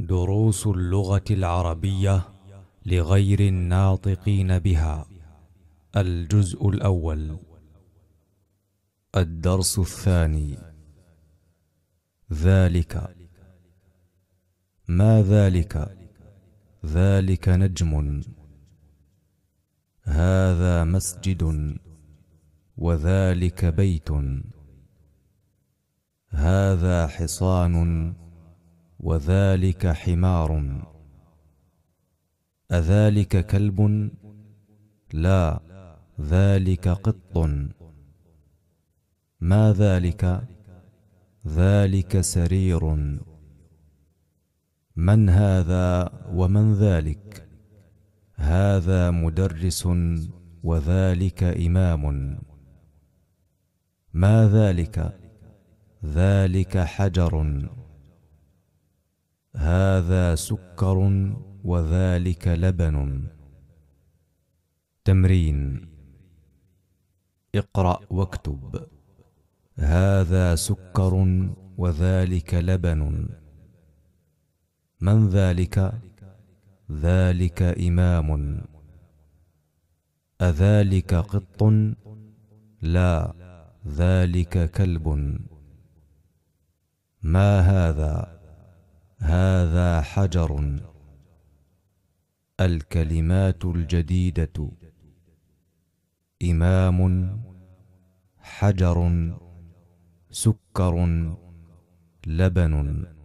دروس اللغة العربية لغير الناطقين بها الجزء الأول الدرس الثاني ذلك ما ذلك ذلك نجم هذا مسجد وذلك بيت هذا حصان وذلك حمار اذلك كلب لا ذلك قط ما ذلك ذلك سرير من هذا ومن ذلك هذا مدرس وذلك امام ما ذلك ذلك حجر هذا سكر وذلك لبن تمرين اقرا واكتب هذا سكر وذلك لبن من ذلك ذلك امام اذلك قط لا ذلك كلب ما هذا هذا حجر الكلمات الجديدة إمام حجر سكر لبن